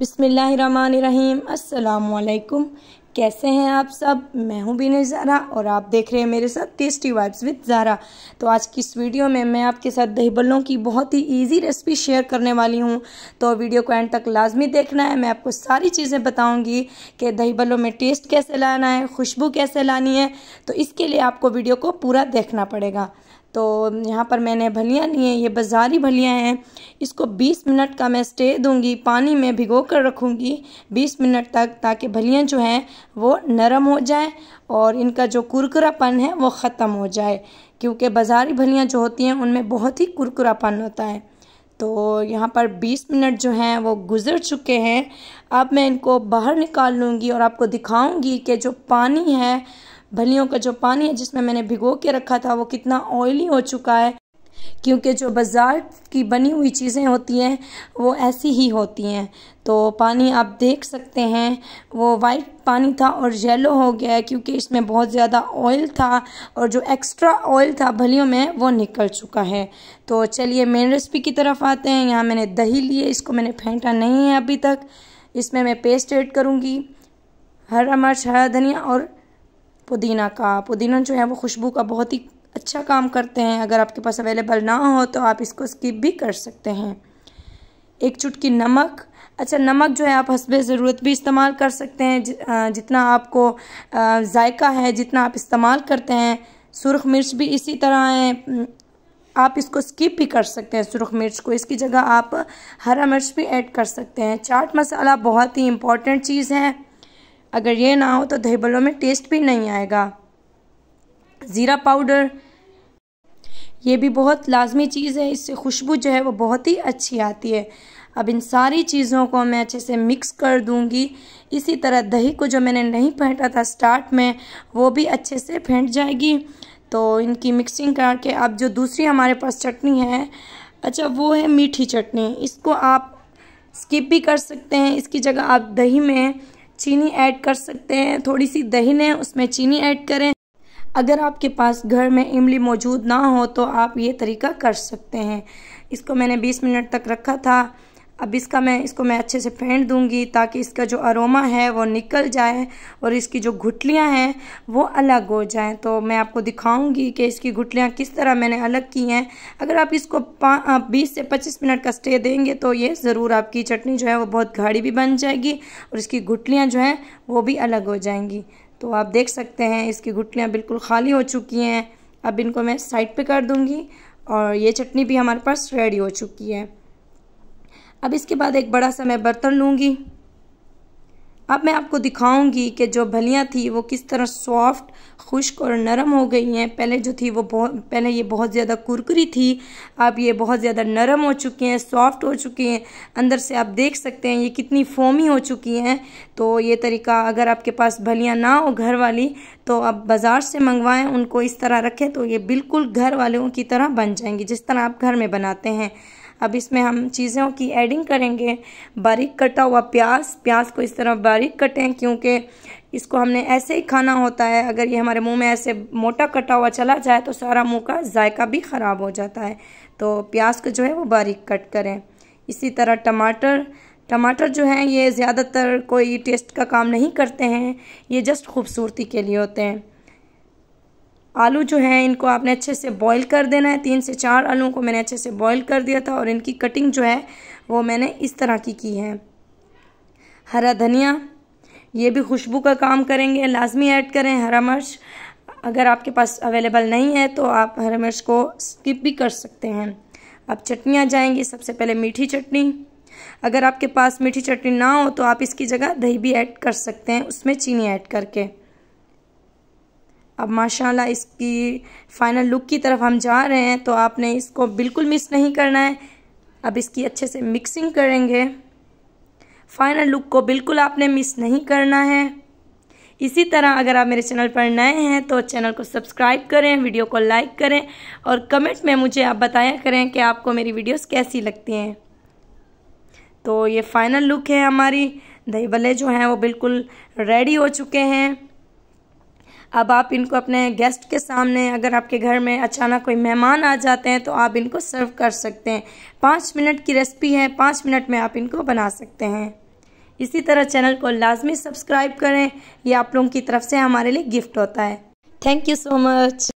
बिसमीम् अल्लाम कैसे हैं आप सब मैं हूं बीने ज़ारा और आप देख रहे हैं मेरे साथ टेस्टी वाइब्स विद ज़ारा तो आज की इस वीडियो में मैं आपके साथ दही बल्लों की बहुत ही इजी रेसिपी शेयर करने वाली हूं तो वीडियो को एंड तक लाजमी देखना है मैं आपको सारी चीज़ें बताऊंगी कि दही बल्लों में टेस्ट कैसे लाना है खुशबू कैसे लानी है तो इसके लिए आपको वीडियो को पूरा देखना पड़ेगा तो यहाँ पर मैंने भलियाँ लिए ये बाज़ारी भलियाँ हैं इसको 20 मिनट का मैं स्टे दूंगी पानी में भिगो कर रखूँगी 20 मिनट तक ताकि भलियाँ जो हैं वो नरम हो जाए और इनका जो कुरकुरापन है वो ख़त्म हो जाए क्योंकि बाज़ारी भलियाँ जो होती हैं उनमें बहुत ही कुरकुरापन होता है तो यहाँ पर 20 मिनट जो हैं वो गुज़र चुके हैं अब मैं इनको बाहर निकाल लूँगी और आपको दिखाऊँगी कि जो पानी है भलियों का जो पानी है जिसमें मैंने भिगो के रखा था वो कितना ऑयली हो चुका है क्योंकि जो बाज़ार की बनी हुई चीज़ें होती हैं वो ऐसी ही होती हैं तो पानी आप देख सकते हैं वो वाइट पानी था और येलो हो गया है क्योंकि इसमें बहुत ज़्यादा ऑयल था और जो एक्स्ट्रा ऑयल था भलियों में वो निकल चुका है तो चलिए मेन रेसिपी की तरफ आते हैं यहाँ मैंने दही लिए इसको मैंने फेंटा नहीं है अभी तक इसमें मैं पेस्ट ऐड करूँगी हरा मिर्च हरा धनिया और पुदीना का पुदीना जो है वो खुशबू का बहुत ही अच्छा काम करते हैं अगर आपके पास अवेलेबल ना हो तो आप इसको स्किप भी कर सकते हैं एक चुटकी नमक अच्छा नमक जो है आप हंसब ज़रूरत भी इस्तेमाल कर सकते हैं जितना आपको जायका है जितना आप इस्तेमाल करते हैं सुरख मिर्च भी इसी तरह है आप इसको स्किप भी कर सकते हैं सुरख मिर्च को इसकी जगह आप हरा मिर्च भी ऐड कर सकते हैं चाट मसाला बहुत ही इम्पॉर्टेंट चीज़ है अगर ये ना हो तो दही भल्लों में टेस्ट भी नहीं आएगा ज़ीरा पाउडर ये भी बहुत लाजमी चीज़ है इससे खुशबू जो है वो बहुत ही अच्छी आती है अब इन सारी चीज़ों को मैं अच्छे से मिक्स कर दूंगी इसी तरह दही को जो मैंने नहीं फेंटा था स्टार्ट में वो भी अच्छे से फेंट जाएगी तो इनकी मिक्सिंग करके अब जो दूसरी हमारे पास चटनी है अच्छा वो है मीठी चटनी इसको आप स्किप भी कर सकते हैं इसकी जगह आप दही में चीनी ऐड कर सकते हैं थोड़ी सी दही लें उसमें चीनी ऐड करें अगर आपके पास घर में इमली मौजूद ना हो तो आप ये तरीका कर सकते हैं इसको मैंने 20 मिनट तक रखा था अब इसका मैं इसको मैं अच्छे से फेंट दूंगी ताकि इसका जो अरोमा है वो निकल जाए और इसकी जो घुटलियाँ हैं वो अलग हो जाएं तो मैं आपको दिखाऊंगी कि इसकी घुटलियाँ किस तरह मैंने अलग की हैं अगर आप इसको बीस से पच्चीस मिनट का स्टे देंगे तो ये ज़रूर आपकी चटनी जो है वो बहुत गाढ़ी भी बन जाएगी और इसकी घुटलियाँ जो हैं वो भी अलग हो जाएंगी तो आप देख सकते हैं इसकी घुटलियाँ बिल्कुल खाली हो चुकी हैं अब इनको मैं साइड पर कर दूँगी और ये चटनी भी हमारे पास रेडी हो चुकी है अब इसके बाद एक बड़ा सा मैं बर्तन लूँगी अब मैं आपको दिखाऊंगी कि जो भलियाँ थी वो किस तरह सॉफ्ट खुश्क और नरम हो गई हैं पहले जो थी वो बहुत पहले ये बहुत ज़्यादा कुरकुरी थी अब ये बहुत ज़्यादा नरम हो चुकी हैं सॉफ्ट हो चुकी हैं अंदर से आप देख सकते हैं ये कितनी फोमी हो चुकी हैं तो ये तरीका अगर आपके पास भलियाँ ना हो घर वाली तो आप बाज़ार से मंगवाएं उनको इस तरह रखें तो ये बिल्कुल घर वालों की तरह बन जाएंगी जिस तरह आप घर में बनाते हैं अब इसमें हम चीज़ों की एडिंग करेंगे बारीक कटा हुआ प्याज प्याज को इस तरह बारीक कटें क्योंकि इसको हमने ऐसे ही खाना होता है अगर ये हमारे मुंह में ऐसे मोटा कटा हुआ चला जाए तो सारा मुंह का जायका भी ख़राब हो जाता है तो प्याज को जो है वो बारीक कट करें इसी तरह टमाटर टमाटर जो हैं ये ज़्यादातर कोई टेस्ट का काम नहीं करते हैं ये जस्ट खूबसूरती के लिए होते हैं आलू जो है इनको आपने अच्छे से बॉईल कर देना है तीन से चार आलू को मैंने अच्छे से बॉईल कर दिया था और इनकी कटिंग जो है वो मैंने इस तरह की की है हरा धनिया ये भी खुशबू का काम करेंगे लाजमी ऐड करें हरा मिर्च अगर आपके पास अवेलेबल नहीं है तो आप हरा मिर्च को स्किप भी कर सकते हैं अब चटनियाँ जाएंगी सबसे पहले मीठी चटनी अगर आपके पास मीठी चटनी ना हो तो आप इसकी जगह दही भी ऐड कर सकते हैं उसमें चीनी ऐड करके अब माशाल्लाह इसकी फाइनल लुक की तरफ हम जा रहे हैं तो आपने इसको बिल्कुल मिस नहीं करना है अब इसकी अच्छे से मिक्सिंग करेंगे फाइनल लुक को बिल्कुल आपने मिस नहीं करना है इसी तरह अगर आप मेरे चैनल पर नए हैं तो चैनल को सब्सक्राइब करें वीडियो को लाइक करें और कमेंट में मुझे आप बताया करें कि आपको मेरी वीडियोस कैसी लगती हैं तो ये फाइनल लुक है हमारी दही भले जो हैं वो बिल्कुल रेडी हो चुके हैं अब आप इनको अपने गेस्ट के सामने अगर आपके घर में अचानक कोई मेहमान आ जाते हैं तो आप इनको सर्व कर सकते हैं पाँच मिनट की रेसिपी है पाँच मिनट में आप इनको बना सकते हैं इसी तरह चैनल को लाजमी सब्सक्राइब करें ये आप लोगों की तरफ से हमारे लिए गिफ्ट होता है थैंक यू सो मच